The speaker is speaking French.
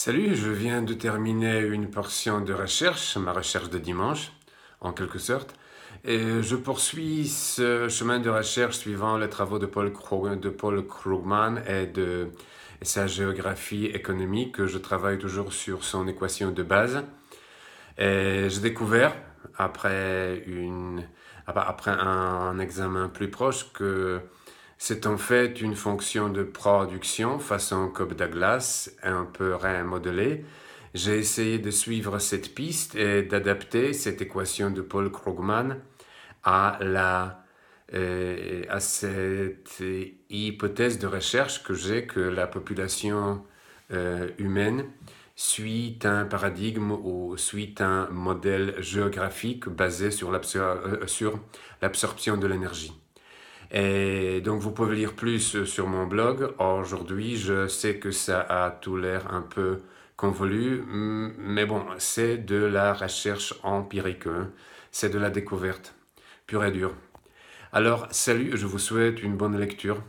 Salut, je viens de terminer une portion de recherche, ma recherche de dimanche, en quelque sorte. Et je poursuis ce chemin de recherche suivant les travaux de Paul, de Paul Krugman et de sa géographie économique. Je travaille toujours sur son équation de base. Et j'ai découvert, après, une, après un examen plus proche, que c'est en fait une fonction de production façon Cobb-Douglas, un peu remodelée. J'ai essayé de suivre cette piste et d'adapter cette équation de Paul Krugman à la euh, cette hypothèse de recherche que j'ai que la population euh, humaine suit un paradigme ou suit un modèle géographique basé sur euh, l'absorption de l'énergie. Et donc vous pouvez lire plus euh, sur mon blog. Aujourd'hui, je sais que ça a tout l'air un peu convolu, mais bon, c'est de la recherche empirique, hein. c'est de la découverte, pure et dure. Alors, salut, je vous souhaite une bonne lecture.